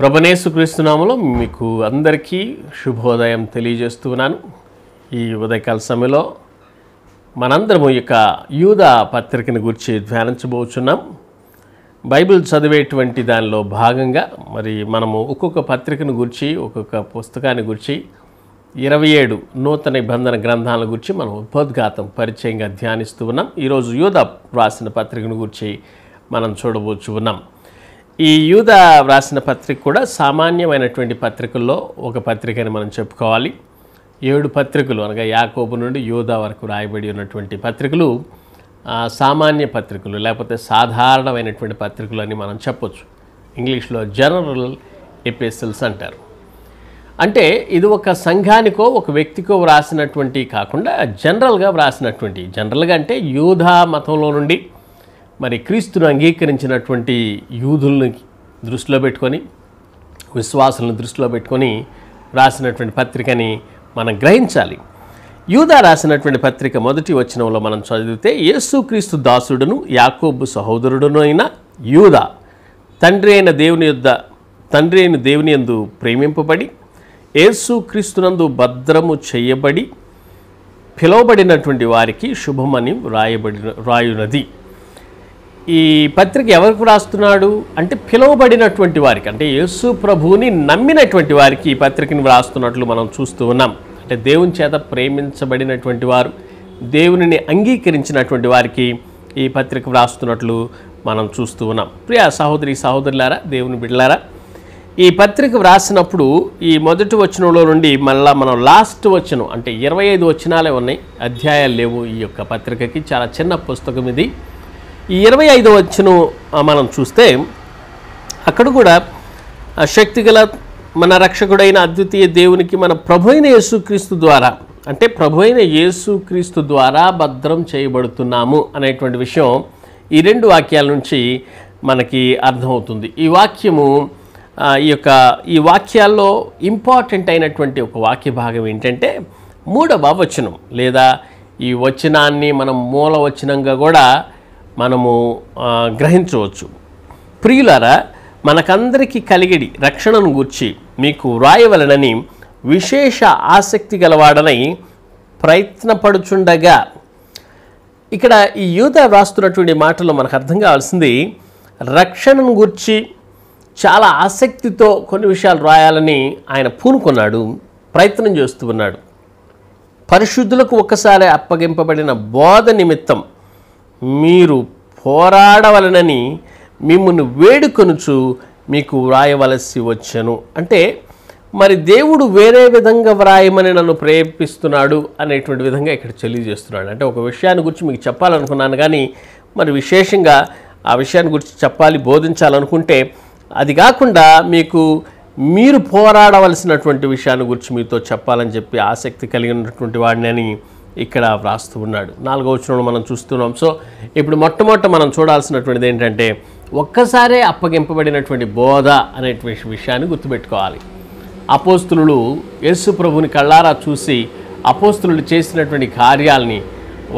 ప్రభనేసుక్రీస్తునామలో మీకు అందరికీ శుభోదయం తెలియజేస్తున్నాను ఈ ఉదయకాల సమయంలో మనందరము యొక్క యూద పత్రికను గురించి ధ్యానించబోచున్నాం బైబిల్ చదివేటువంటి దానిలో భాగంగా మరి మనము ఒక్కొక్క పత్రికను గురించి ఒక్కొక్క పుస్తకాన్ని గురించి ఇరవై ఏడు నూతన బంధన గ్రంథాల గురించి మనం ఉపోద్ఘాతం పరిచయంగా ధ్యానిస్తూ ఉన్నాం ఈరోజు యూద రాసిన పత్రికను గురించి మనం చూడబోచు ఉన్నాం ఈ యూద వ్రాసిన పత్రిక కూడా సామాన్యమైనటువంటి పత్రికల్లో ఒక పత్రిక అని మనం చెప్పుకోవాలి ఏడు పత్రికలు అనగా యాకోబు నుండి యూదా వరకు రాయబడి ఉన్నటువంటి పత్రికలు సామాన్య పత్రికలు లేకపోతే సాధారణమైనటువంటి పత్రికలు అని మనం చెప్పొచ్చు ఇంగ్లీష్లో జనరల్ ఎపిసల్స్ అంటారు అంటే ఇది ఒక సంఘానికో ఒక వ్యక్తికో వ్రాసినటువంటి కాకుండా జనరల్గా వ్రాసినటువంటి జనరల్గా అంటే యూధా మతంలో నుండి మరి క్రీస్తును అంగీకరించినటువంటి యూదుల్ని దృష్టిలో పెట్టుకొని విశ్వాసులను దృష్టిలో పెట్టుకొని రాసినటువంటి పత్రికని మనం గ్రహించాలి యూదా రాసినటువంటి పత్రిక మొదటి వచనంలో మనం చదివితే యేసుక్రీస్తు దాసుడును యాకోబు సహోదరుడును అయిన యూదా తండ్రి అయిన దేవుని యొద్ తండ్రి అయిన దేవుని ఎందు ప్రేమింపబడి యేసుక్రీస్తునందు భద్రము చేయబడి పిలువబడినటువంటి వారికి శుభమని రాయబడిన రాయునది ఈ పత్రిక ఎవరికి రాస్తున్నాడు అంటే పిలువబడినటువంటి వారికి అంటే యేసు ప్రభువుని నమ్మినటువంటి వారికి ఈ పత్రికను వ్రాస్తున్నట్లు మనం చూస్తూ ఉన్నాం అంటే దేవుని చేత ప్రేమించబడినటువంటి వారు దేవునిని అంగీకరించినటువంటి వారికి ఈ పత్రిక వ్రాస్తున్నట్లు మనం చూస్తూ ఉన్నాం ప్రియా సహోదరి సహోదరులారా దేవుని బిడ్డలారా ఈ పత్రిక వ్రాసినప్పుడు ఈ మొదటి వచనంలో నుండి మళ్ళా మనం లాస్ట్ వచనం అంటే ఇరవై ఐదు వచనాలే ఉన్నాయి అధ్యాయాలు లేవు ఈ యొక్క పత్రికకి చాలా చిన్న పుస్తకం ఇది ఈ ఇరవై ఐదవ వచ్చును మనం చూస్తే అక్కడ కూడా శక్తిగల మన రక్షకుడైన అద్వితీయ దేవునికి మన ప్రభు అయిన యేసుక్రీస్తు ద్వారా అంటే ప్రభు అయిన యేసుక్రీస్తు ద్వారా భద్రం చేయబడుతున్నాము అనేటువంటి విషయం ఈ రెండు వాక్యాల నుంచి మనకి అర్థమవుతుంది ఈ వాక్యము ఈ యొక్క ఈ వాక్యాల్లో ఇంపార్టెంట్ అయినటువంటి ఒక వాక్య భాగం ఏంటంటే మూడవ వచనం లేదా ఈ వచనాన్ని మనం మూల వచనంగా కూడా మనము గ్రహించవచ్చు ప్రియులారా మనకందరికీ కలిగిడి రక్షణను గూర్చి మీకు వ్రాయవలనని విశేష ఆసక్తి గలవాడనై ప్రయత్నపడుచుండగా ఇక్కడ ఈ యూత వ్రాస్తున్నటువంటి మాటల్లో మనకు అర్థం కావాల్సింది రక్షణను గూర్చి చాలా ఆసక్తితో కొన్ని విషయాలు రాయాలని ఆయన పూనుకున్నాడు ప్రయత్నం చేస్తూ ఉన్నాడు పరిశుద్ధులకు ఒక్కసారి అప్పగింపబడిన బోధ నిమిత్తం మీరు పోరాడవలనని మిమ్మల్ని వేడుకొనుచు మీకు వ్రాయవలసి వచ్చను అంటే మరి దేవుడు వేరే విధంగా వ్రాయమని నన్ను ప్రేరేపిస్తున్నాడు అనేటువంటి విధంగా ఇక్కడ తెలియజేస్తున్నాడు అంటే ఒక విషయాన్ని గురించి మీకు చెప్పాలనుకున్నాను కానీ మరి విశేషంగా ఆ విషయాన్ని గురించి చెప్పాలి బోధించాలనుకుంటే అది కాకుండా మీకు మీరు పోరాడవలసినటువంటి విషయాన్ని గురించి మీతో చెప్పాలని చెప్పి ఆసక్తి కలిగినటువంటి వాడిని అని ఇక్కడ వ్రాస్తూ ఉన్నాడు నాలుగవ వచనంలో మనం చూస్తున్నాం సో ఇప్పుడు మొట్టమొదట మనం చూడాల్సినటువంటిది ఏంటంటే ఒక్కసారే అప్పగింపబడినటువంటి బోధ అనేటువంటి విషయాన్ని గుర్తుపెట్టుకోవాలి అపోస్తులు యేసు ప్రభుని కళ్ళారా చూసి అపోస్తులు చేసినటువంటి కార్యాలని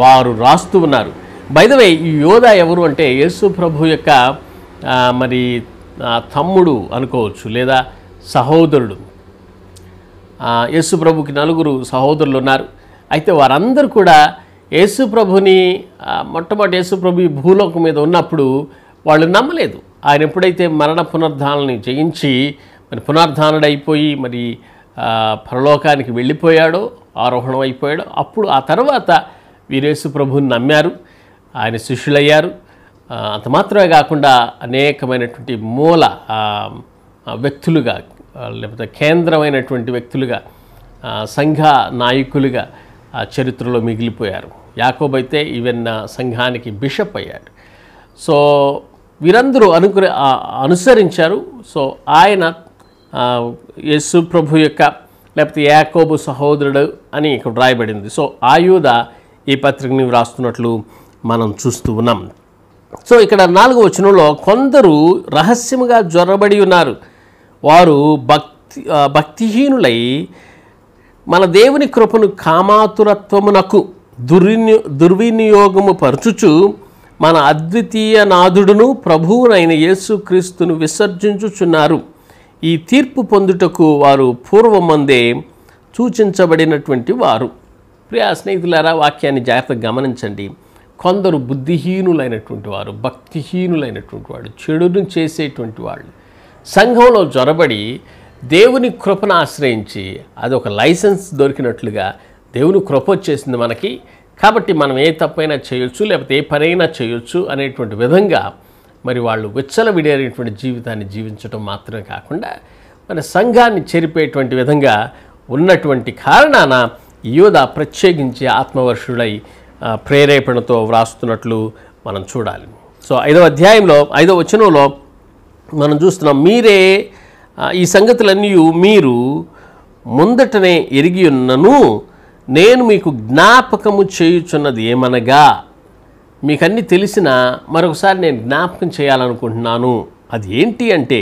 వారు రాస్తూ ఉన్నారు బైదవే ఈ యోధ ఎవరు అంటే యేసు ప్రభు యొక్క మరి తమ్ముడు అనుకోవచ్చు లేదా సహోదరుడు యేసు ప్రభుకి నలుగురు సహోదరులు ఉన్నారు అయితే వారందరూ కూడా యేసు ప్రభుని మొట్టమొదటి యేసు ప్రభు భూలోకం మీద ఉన్నప్పుడు వాళ్ళు నమ్మలేదు ఆయన ఎప్పుడైతే మరణ పునర్ధానాలని జయించి మరి పునర్ధానుడైపోయి మరి పరలోకానికి వెళ్ళిపోయాడో ఆరోహణం అయిపోయాడో అప్పుడు ఆ తర్వాత వీరేసు ప్రభుని నమ్మారు ఆయన శిష్యులయ్యారు అంత మాత్రమే కాకుండా అనేకమైనటువంటి మూల వ్యక్తులుగా లేకపోతే కేంద్రమైనటువంటి వ్యక్తులుగా సంఘ నాయకులుగా చరిత్రలో మిగిలిపోయారు యాకోబ్ అయితే ఈవెన్ సంఘానికి బిషప్ అయ్యాడు సో వీరందరూ అనుకుని అనుసరించారు సో ఆయన యేసు ప్రభు యొక్క లేకపోతే యాకోబు సహోదరుడు అని ఇక్కడ రాయబడింది సో ఆయుధ ఈ పత్రికని వ్రాస్తున్నట్లు మనం చూస్తూ ఉన్నాం సో ఇక్కడ నాలుగు వచనంలో కొందరు రహస్యముగా జ్వరబడి ఉన్నారు వారు భక్తి భక్తిహీనులై మన దేవుని కృపను కామాతురత్వమునకు దుర్వినియో దుర్వినియోగము పరచుచు మన అద్వితీయ నాథుడును ప్రభువునైన యేసుక్రీస్తును విసర్జించుచున్నారు ఈ తీర్పు పొందుటకు వారు పూర్వమందే సూచించబడినటువంటి వారు ప్రియా స్నేహితులారా వాక్యాన్ని జాగ్రత్తగా గమనించండి కొందరు బుద్ధిహీనులైనటువంటి వారు భక్తిహీనులైనటువంటి వాడు చెడును చేసేటువంటి వాళ్ళు సంఘంలో జొరబడి దేవుని కృపను ఆశ్రయించి అది ఒక లైసెన్స్ దొరికినట్లుగా దేవుని కృప వచ్చేసింది మనకి కాబట్టి మనం ఏ తప్పైనా చేయొచ్చు లేకపోతే ఏ పనైనా చేయొచ్చు అనేటువంటి విధంగా మరి వాళ్ళు విడినటువంటి జీవితాన్ని జీవించడం మాత్రమే కాకుండా మన సంఘాన్ని చెరిపేటువంటి విధంగా ఉన్నటువంటి కారణాన యోధ ప్రత్యేకించి ఆత్మవర్షుడై ప్రేరేపణతో వ్రాస్తున్నట్లు మనం చూడాలి సో ఐదవ అధ్యాయంలో ఐదవ వచనంలో మనం చూస్తున్నాం మీరే ఈ సంగతులన్నీ మీరు ముందటనే ఎరిగి ఉన్నను నేను మీకు జ్ఞాపకము చేయుచున్నది ఏమనగా మీకన్నీ తెలిసిన మరొకసారి నేను జ్ఞాపకం చేయాలనుకుంటున్నాను అది ఏంటి అంటే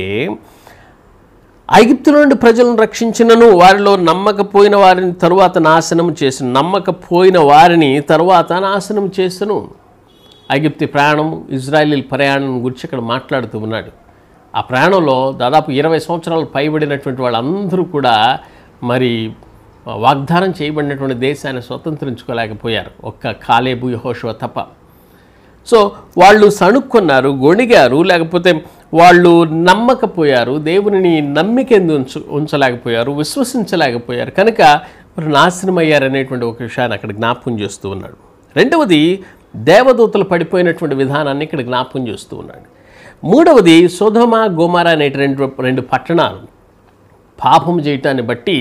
ఐగిప్తు నుండి ప్రజలను రక్షించినను వారిలో నమ్మకపోయిన వారిని తరువాత నాశనం చేసిన నమ్మకపోయిన వారిని తరువాత నాశనం చేసను ఐగిప్తి ప్రయాణం ఇజ్రాయిల్ ప్రయాణం గురించి అక్కడ మాట్లాడుతూ ఉన్నాడు ఆ ప్రయాణంలో దాదాపు ఇరవై సంవత్సరాలు పైబడినటువంటి వాళ్ళందరూ కూడా మరి వాగ్దానం చేయబడినటువంటి దేశాన్ని స్వతంత్రించుకోలేకపోయారు ఒక్క కాలేబు యహోషువ తప్ప సో వాళ్ళు సణుక్కున్నారు గొణిగారు లేకపోతే వాళ్ళు నమ్మకపోయారు దేవుని నమ్మిక ఉంచు ఉంచలేకపోయారు విశ్వసించలేకపోయారు కనుక మరి నాశనమయ్యారనేటువంటి ఒక విషయాన్ని అక్కడ జ్ఞాపకం చేస్తూ ఉన్నాడు రెండవది దేవదూతలు పడిపోయినటువంటి విధానాన్ని ఇక్కడ జ్ఞాపకం చేస్తూ ఉన్నాడు మూడవది సోధమ గోమార అనేటువంటి రెండు పట్టణాలు పాపం చేయటాన్ని బట్టి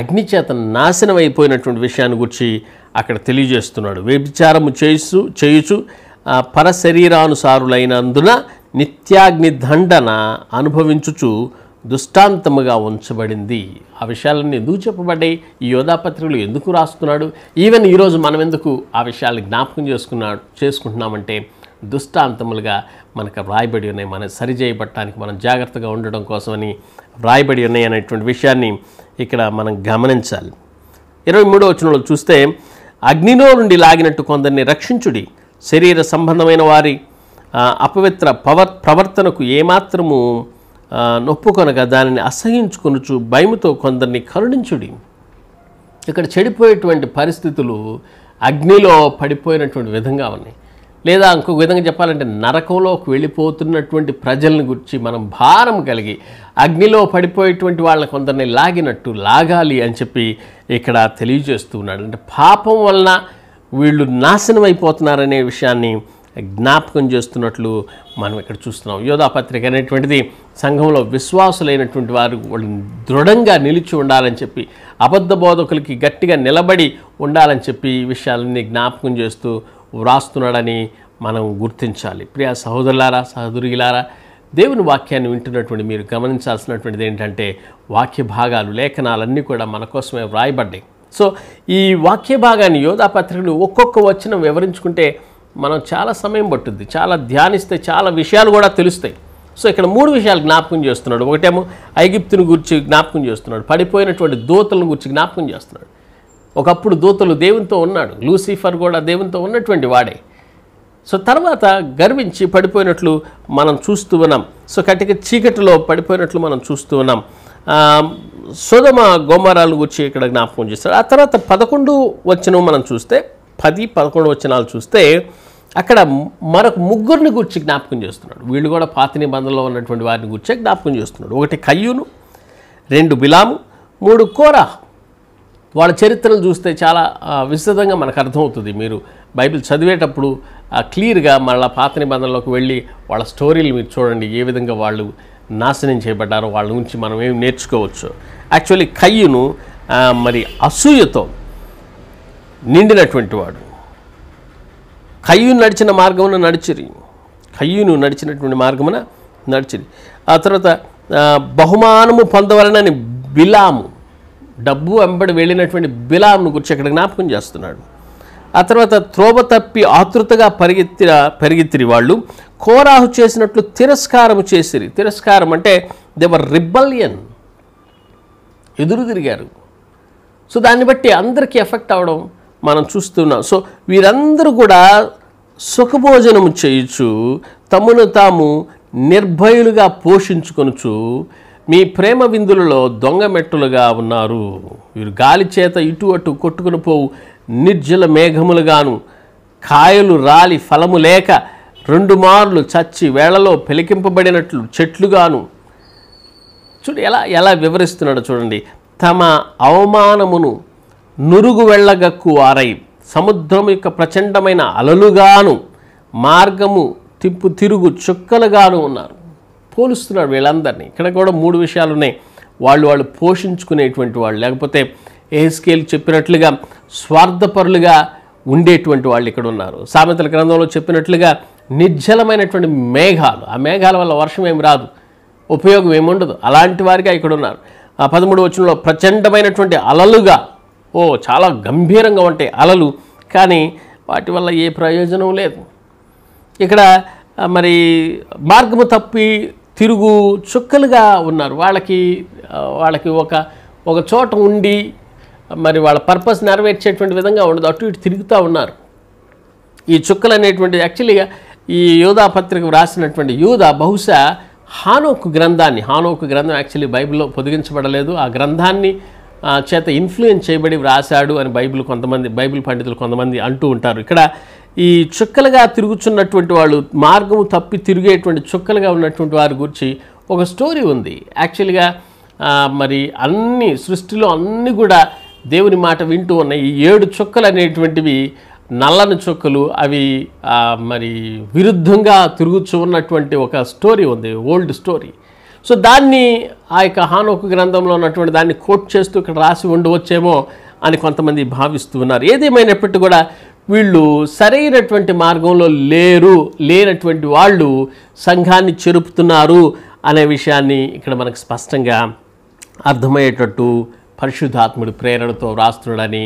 అగ్నిచేత నాశనం అయిపోయినటువంటి విషయాన్ని గురించి అక్కడ తెలియజేస్తున్నాడు వ్యభిచారము చేస్తూ చేయుచు పరశరీరానుసారులైనందున నిత్యాగ్ని దండన అనుభవించుచు దుష్టాంతముగా ఉంచబడింది ఆ విషయాలన్నీ ఎందుకు చెప్పబడ్డాయి ఈ యోధాపత్రికలు ఎందుకు రాస్తున్నాడు ఈవెన్ ఈరోజు మనం ఎందుకు ఆ విషయాలు జ్ఞాపకం చేసుకున్నాడు చేసుకుంటున్నామంటే దుష్టాంతములుగా మనకు రాయబడి ఉన్నాయి మనం సరిచేయబట్టడానికి మనం జాగ్రత్తగా ఉండడం కోసమని రాయబడి ఉన్నాయి అనేటువంటి విషయాన్ని ఇక్కడ మనం గమనించాలి ఇరవై మూడో వచనంలో చూస్తే అగ్నిలో నుండి లాగినట్టు కొందరిని రక్షించుడి శరీర సంబంధమైన వారి అపవిత్ర పవ ప్రవర్తనకు ఏమాత్రము నొప్పుకొనగా దానిని అసహించుకొనుచు భయముతో కొందరిని కరుణించుడి ఇక్కడ చెడిపోయేటువంటి పరిస్థితులు అగ్నిలో పడిపోయినటువంటి విధంగా ఉన్నాయి లేదా ఇంకొక విధంగా చెప్పాలంటే నరకంలోకి వెళ్ళిపోతున్నటువంటి ప్రజలను గురించి మనం భారం కలిగి అగ్నిలో పడిపోయేటువంటి వాళ్ళ కొందరిని లాగినట్టు లాగాలి అని చెప్పి ఇక్కడ ఉన్నాడు అంటే పాపం వలన వీళ్ళు నాశనం అయిపోతున్నారనే విషయాన్ని జ్ఞాపకం చేస్తున్నట్లు మనం ఇక్కడ చూస్తున్నాం యోధా పత్రిక అనేటువంటిది సంఘంలో విశ్వాసులైనటువంటి వారు వాళ్ళని దృఢంగా నిలిచి ఉండాలని చెప్పి అబద్ధ బోధకులకి గట్టిగా నిలబడి ఉండాలని చెప్పి ఈ విషయాలన్నీ జ్ఞాపకం చేస్తూ వ్రాస్తున్నాడని మనం గుర్తించాలి ప్రియా సహోదరులారా సహోదరులారా దేవుని వాక్యాన్ని వింటున్నటువంటి మీరు గమనించాల్సినటువంటిది ఏంటంటే వాక్య భాగాలు లేఖనాలన్నీ కూడా మన కోసమే వ్రాయబడ్డాయి సో ఈ వాక్య భాగాన్ని యోధా పత్రికలు ఒక్కొక్క వచనం వివరించుకుంటే మనం చాలా సమయం పట్టుద్ది చాలా ధ్యానిస్తే చాలా విషయాలు కూడా తెలుస్తాయి సో ఇక్కడ మూడు విషయాలు జ్ఞాపకం చేస్తున్నాడు ఒకటేమో ఐగిప్తుని గురించి జ్ఞాపకం చేస్తున్నాడు పడిపోయినటువంటి దూతలను గురించి జ్ఞాపకం చేస్తున్నాడు ఒకప్పుడు దూతలు దేవునితో ఉన్నాడు లూసిఫర్ కూడా దేవునితో ఉన్నటువంటి వాడే సో తర్వాత గర్వించి పడిపోయినట్లు మనం చూస్తూ ఉన్నాం సో కటిక చీకటిలో పడిపోయినట్లు మనం చూస్తూ ఉన్నాం సుధమ గోమారాలు గురించి ఇక్కడ జ్ఞాపకం చేస్తారు ఆ తర్వాత పదకొండు వచ్చిన మనం చూస్తే పది పదకొండు వచనాలు చూస్తే అక్కడ మరొక ముగ్గురిని గురించి జ్ఞాపకం చేస్తున్నాడు వీళ్ళు కూడా పాత నిబంధనలో ఉన్నటువంటి వారిని గురించి జ్ఞాపకం చేస్తున్నాడు ఒకటి కయ్యూను రెండు బిలాము మూడు కోరా వాళ్ళ చరిత్రను చూస్తే చాలా విస్తృతంగా మనకు అర్థమవుతుంది మీరు బైబిల్ చదివేటప్పుడు క్లియర్గా మళ్ళీ పాత నిబంధనలోకి వెళ్ళి వాళ్ళ స్టోరీలు మీరు చూడండి ఏ విధంగా వాళ్ళు నాశనం చేయబడ్డారో వాళ్ళ నుంచి మనం ఏం నేర్చుకోవచ్చు యాక్చువల్లీ కయ్యును మరి అసూయతో నిండినటువంటి వాడు కయ్యు నడిచిన మార్గమున నడిచిరి కయ్యును నడిచినటువంటి మార్గమున నడిచిరి ఆ తర్వాత బహుమానము పొందవలనని బిలాము డబ్బు వెంబడి వెళ్ళినటువంటి బిలాంను గురించి అక్కడ జ్ఞాపకం చేస్తున్నాడు ఆ తర్వాత త్రోవ తప్పి ఆతృతగా పరిగెత్తి పరిగెత్తిరి వాళ్ళు కోరాహు చేసినట్లు తిరస్కారం చేసిరి తిరస్కారం అంటే దేవర్ రిబల్యన్ ఎదురు తిరిగారు సో దాన్ని బట్టి అందరికీ ఎఫెక్ట్ అవడం మనం చూస్తున్నాం సో వీరందరూ కూడా సుఖభోజనము చేయొచ్చు తమను తాము నిర్భయులుగా పోషించుకొనుచు మీ ప్రేమ విందులలో దొంగ మెట్టులుగా ఉన్నారు వీరు గాలి చేత ఇటు అటు కొట్టుకుని పోవు నిర్జల మేఘములుగాను కాయలు రాలి ఫలము లేక రెండు మార్లు చచ్చి వేళలో పెలికింపబడినట్లు చెట్లుగాను చూడు ఎలా ఎలా వివరిస్తున్నాడు చూడండి తమ అవమానమును నురుగు వెళ్ళగక్కు వారై సముద్రం యొక్క ప్రచండమైన అలలుగాను మార్గము తిప్పు తిరుగు చుక్కలుగాను ఉన్నారు పోలుస్తున్నాడు వీళ్ళందరినీ ఇక్కడ కూడా మూడు విషయాలు ఉన్నాయి వాళ్ళు వాళ్ళు పోషించుకునేటువంటి వాళ్ళు లేకపోతే ఏహెస్కేల్ చెప్పినట్లుగా స్వార్థపరులుగా ఉండేటువంటి వాళ్ళు ఇక్కడ ఉన్నారు సామెతల గ్రంథంలో చెప్పినట్లుగా నిర్జలమైనటువంటి మేఘాలు ఆ మేఘాల వల్ల వర్షం ఏమి రాదు ఉపయోగం ఏముండదు అలాంటి వారిగా ఇక్కడ ఉన్నారు ఆ పదమూడు వచనంలో ప్రచండమైనటువంటి అలలుగా ఓ చాలా గంభీరంగా ఉంటాయి అలలు కానీ వాటి వల్ల ఏ ప్రయోజనం లేదు ఇక్కడ మరి మార్గము తప్పి తిరుగు చుక్కలుగా ఉన్నారు వాళ్ళకి వాళ్ళకి ఒక ఒక చోట ఉండి మరి వాళ్ళ పర్పస్ నెరవేర్చేటువంటి విధంగా ఉండదు అటు ఇటు తిరుగుతూ ఉన్నారు ఈ చుక్కలు అనేటువంటి యాక్చువల్గా ఈ యోధా పత్రిక వ్రాసినటువంటి యూధ బహుశా హానోక్ గ్రంథాన్ని హానోక్ గ్రంథం యాక్చువల్లీ బైబిల్లో పొదిగించబడలేదు ఆ గ్రంథాన్ని చేత ఇన్ఫ్లుయెన్స్ చేయబడి వ్రాశాడు అని బైబిల్ కొంతమంది బైబిల్ పండితులు కొంతమంది అంటూ ఉంటారు ఇక్కడ ఈ చుక్కలుగా తిరుగుచున్నటువంటి వాళ్ళు మార్గము తప్పి తిరిగేటువంటి చుక్కలుగా ఉన్నటువంటి వారి గురించి ఒక స్టోరీ ఉంది యాక్చువల్గా మరి అన్ని సృష్టిలో అన్నీ కూడా దేవుని మాట వింటూ ఉన్నాయి ఈ ఏడు చుక్కలు అనేటువంటివి నల్లని చుక్కలు అవి మరి విరుద్ధంగా తిరుగుచు ఉన్నటువంటి ఒక స్టోరీ ఉంది ఓల్డ్ స్టోరీ సో దాన్ని ఆ యొక్క హానోకు గ్రంథంలో ఉన్నటువంటి దాన్ని కోట్ చేస్తూ ఇక్కడ రాసి ఉండవచ్చేమో అని కొంతమంది భావిస్తూ ఉన్నారు ఏదేమైనప్పటికీ కూడా వీళ్ళు సరైనటువంటి మార్గంలో లేరు లేనటువంటి వాళ్ళు సంఘాన్ని చెరుపుతున్నారు అనే విషయాన్ని ఇక్కడ మనకు స్పష్టంగా అర్థమయ్యేటట్టు పరిశుద్ధాత్ముడి ప్రేరణతో వ్రాస్తున్నాడని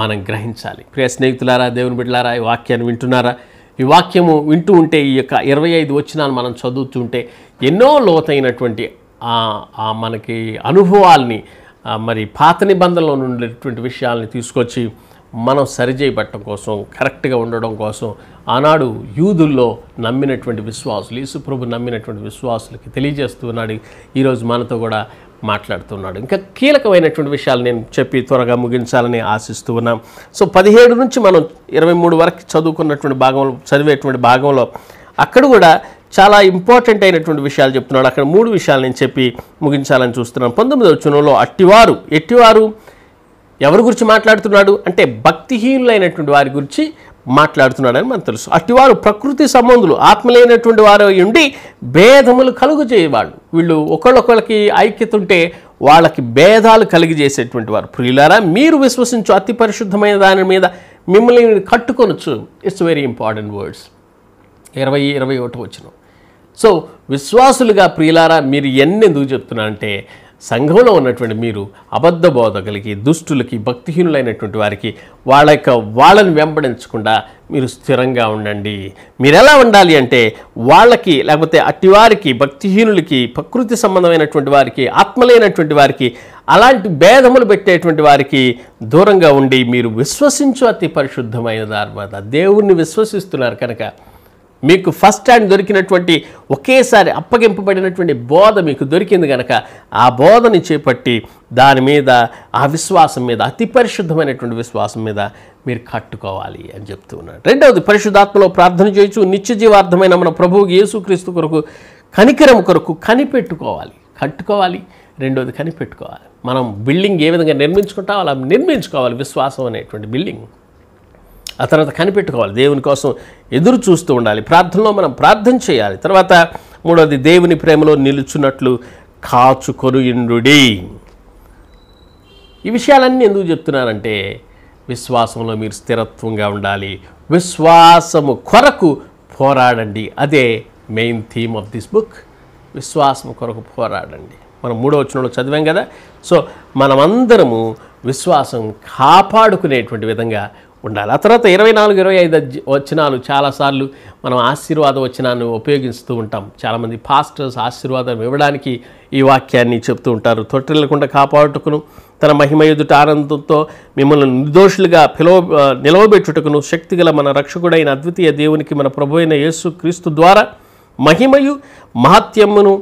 మనం గ్రహించాలి ప్రియ స్నేహితులారా దేవుని బిడ్డలారా ఈ వాక్యాన్ని వింటున్నారా ఈ వాక్యము వింటూ ఉంటే ఈ యొక్క ఇరవై ఐదు వచ్చినాలు మనం చదువుతుంటే ఎన్నో లోతైనటువంటి మనకి అనుభవాల్ని మరి పాత నిబంధనలో ఉండేటువంటి విషయాల్ని తీసుకొచ్చి మనం సరిచేయబట్టడం కోసం కరెక్ట్గా ఉండడం కోసం ఆనాడు యూదుల్లో నమ్మినటువంటి విశ్వాసులు యేసుప్రభు నమ్మినటువంటి విశ్వాసులకి తెలియజేస్తున్నాడు ఈరోజు మనతో కూడా మాట్లాడుతున్నాడు ఇంకా కీలకమైనటువంటి విషయాలు నేను చెప్పి త్వరగా ముగించాలని ఆశిస్తూ ఉన్నాం సో పదిహేడు నుంచి మనం ఇరవై మూడు వరకు చదువుకున్నటువంటి భాగంలో చదివేటువంటి భాగంలో అక్కడ కూడా చాలా ఇంపార్టెంట్ అయినటువంటి విషయాలు చెప్తున్నాడు అక్కడ మూడు విషయాలు నేను చెప్పి ముగించాలని చూస్తున్నాను పంతొమ్మిదవ చునంలో అట్టివారు ఎట్టివారు ఎవరి గురించి మాట్లాడుతున్నాడు అంటే భక్తిహీనులైనటువంటి వారి గురించి మాట్లాడుతున్నాడని మనకు తెలుసు అటువారు ప్రకృతి సంబంధులు ఆత్మలైనటువంటి వారు ఉండి భేదములు కలుగు చేయవాళ్ళు వీళ్ళు ఒకళ్ళొకళ్ళకి ఐక్యత ఉంటే వాళ్ళకి భేదాలు కలిగజేసేటువంటి వారు ప్రియులారా మీరు విశ్వసించు అతి పరిశుద్ధమైన దాని మీద మిమ్మల్ని కట్టుకొనొచ్చు ఇట్స్ వెరీ ఇంపార్టెంట్ వర్డ్స్ ఇరవై ఇరవై ఒకటి వచ్చిన సో విశ్వాసులుగా ప్రియులారా మీరు ఎన్ని ఎందుకు చెప్తున్నారంటే సంఘంలో ఉన్నటువంటి మీరు అబద్ధ కలిగి దుష్టులకి భక్తిహీనులైనటువంటి వారికి వాళ్ళ యొక్క వాళ్ళని వెంబడించకుండా మీరు స్థిరంగా ఉండండి మీరు ఎలా ఉండాలి అంటే వాళ్ళకి లేకపోతే అట్టివారికి భక్తిహీనులకి ప్రకృతి సంబంధమైనటువంటి వారికి ఆత్మలైనటువంటి వారికి అలాంటి భేదములు పెట్టేటువంటి వారికి దూరంగా ఉండి మీరు విశ్వసించు అతి పరిశుద్ధమైన దారి దేవుణ్ణి విశ్వసిస్తున్నారు కనుక మీకు ఫస్ట్ హ్యాండ్ దొరికినటువంటి ఒకేసారి అప్పగింపబడినటువంటి బోధ మీకు దొరికింది కనుక ఆ బోధని చేపట్టి దాని మీద ఆ విశ్వాసం మీద అతి పరిశుద్ధమైనటువంటి విశ్వాసం మీద మీరు కట్టుకోవాలి అని చెప్తూ ఉన్నాడు రెండవది పరిశుద్ధాత్మలో ప్రార్థన చేయొచ్చు జీవార్థమైన మన ప్రభువు యేసుక్రీస్తు కొరకు కనికరం కొరకు కనిపెట్టుకోవాలి కట్టుకోవాలి రెండవది కనిపెట్టుకోవాలి మనం బిల్డింగ్ ఏ విధంగా నిర్మించుకుంటామో అలా నిర్మించుకోవాలి విశ్వాసం అనేటువంటి బిల్డింగ్ ఆ తర్వాత కనిపెట్టుకోవాలి దేవుని కోసం ఎదురు చూస్తూ ఉండాలి ప్రార్థనలో మనం ప్రార్థన చేయాలి తర్వాత మూడవది దేవుని ప్రేమలో నిలుచున్నట్లు కాచుకొనుయుండుడి ఈ విషయాలన్నీ ఎందుకు చెప్తున్నారంటే విశ్వాసంలో మీరు స్థిరత్వంగా ఉండాలి విశ్వాసము కొరకు పోరాడండి అదే main theme of this book విశ్వాసం కొరకు పోరాడండి మనం మూడో వచనంలో చదివాం కదా సో మనమందరము విశ్వాసం కాపాడుకునేటువంటి విధంగా ఉండాలి ఆ తర్వాత ఇరవై నాలుగు ఇరవై ఐదు వచనాలు చాలాసార్లు మనం ఆశీర్వాద వచనాన్ని ఉపయోగిస్తూ ఉంటాం చాలామంది పాస్టర్స్ ఆశీర్వాదం ఇవ్వడానికి ఈ వాక్యాన్ని చెప్తూ ఉంటారు తొట్టిల్లకుండా కాపాడుటకును తన మహిమ ఎదుట ఆనందంతో మిమ్మల్ని నిర్దోషులుగా పిలువ నిలవబెట్టుటకును శక్తిగల మన రక్షకుడైన అద్వితీయ దేవునికి మన ప్రభు అయిన యేసు క్రీస్తు ద్వారా మహిమయు మహత్యమ్మును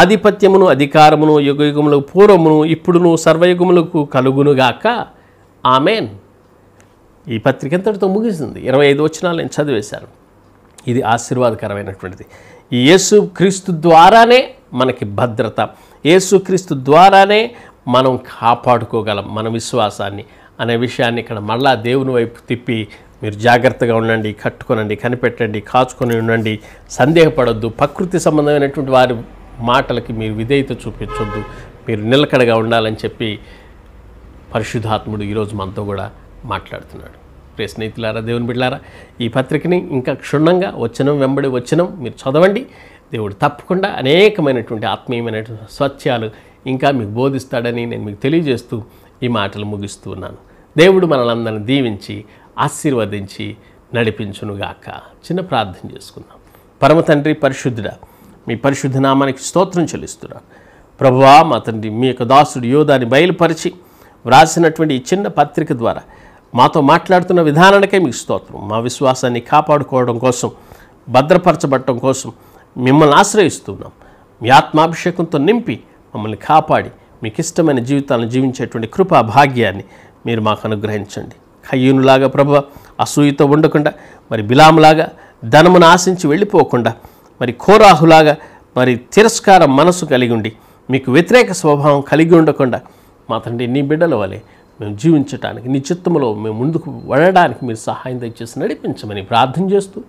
ఆధిపత్యమును అధికారమును యుగయుగములకు పూర్వమును ఇప్పుడును సర్వయుగములకు కలుగునుగాక ఆమెన్ ఈ పత్రిక ఎంతటితో ముగిసింది ఇరవై ఐదు వచ్చినాలు నేను చదివేశాను ఇది ఆశీర్వాదకరమైనటువంటిది ఈ క్రీస్తు ద్వారానే మనకి భద్రత యేసుక్రీస్తు ద్వారానే మనం కాపాడుకోగలం మన విశ్వాసాన్ని అనే విషయాన్ని ఇక్కడ మళ్ళా దేవుని వైపు తిప్పి మీరు జాగ్రత్తగా ఉండండి కట్టుకొనండి కనిపెట్టండి కాచుకొని ఉండండి సందేహపడొద్దు ప్రకృతి సంబంధమైనటువంటి వారి మాటలకి మీరు విధేయత చూపించొద్దు మీరు నిలకడగా ఉండాలని చెప్పి పరిశుద్ధాత్ముడు ఈరోజు మనతో కూడా మాట్లాడుతున్నాడు ప్రే స్నేహితులారా దేవుని బిడ్డలారా ఈ పత్రికని ఇంకా క్షుణ్ణంగా వచ్చినం వెంబడి వచ్చినం మీరు చదవండి దేవుడు తప్పకుండా అనేకమైనటువంటి ఆత్మీయమైనటువంటి సత్యాలు ఇంకా మీకు బోధిస్తాడని నేను మీకు తెలియజేస్తూ ఈ మాటలు ముగిస్తూ ఉన్నాను దేవుడు మనలందరిని దీవించి ఆశీర్వదించి నడిపించునుగాక చిన్న ప్రార్థన చేసుకుందాం పరమ తండ్రి పరిశుద్ధుడా మీ పరిశుద్ధ నామానికి స్తోత్రం చెల్లిస్తున్నాను ప్రభువా మా తండ్రి మీ యొక్క దాసుడు యోధాన్ని బయలుపరిచి వ్రాసినటువంటి ఈ చిన్న పత్రిక ద్వారా మాతో మాట్లాడుతున్న విధానానికే మీకు స్తోత్రం మా విశ్వాసాన్ని కాపాడుకోవడం కోసం భద్రపరచబడటం కోసం మిమ్మల్ని ఆశ్రయిస్తున్నాం మీ ఆత్మాభిషేకంతో నింపి మమ్మల్ని కాపాడి మీకు ఇష్టమైన జీవితాలను జీవించేటువంటి కృపా భాగ్యాన్ని మీరు మాకు అనుగ్రహించండి కయ్యూనులాగా ప్రభ అసూయతో ఉండకుండా మరి బిలాములాగా ధనమును ఆశించి వెళ్ళిపోకుండా మరి కోరాహులాగా మరి తిరస్కార మనసు కలిగి ఉండి మీకు వ్యతిరేక స్వభావం కలిగి ఉండకుండా మా తండ్రి నీ బిడ్డల వలె మేము జీవించటానికి నీ మేము ముందుకు వెళ్ళడానికి మీరు సహాయం దయచేసి నడిపించమని ప్రార్థన చేస్తూ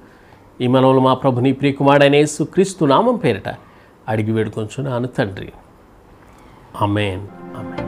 ఈ మనవులు మా ప్రభుని ప్రియకుమారుడైన యేసు క్రీస్తు నామం పేరిట అడిగి నాను తండ్రి అమేన్ అమేన్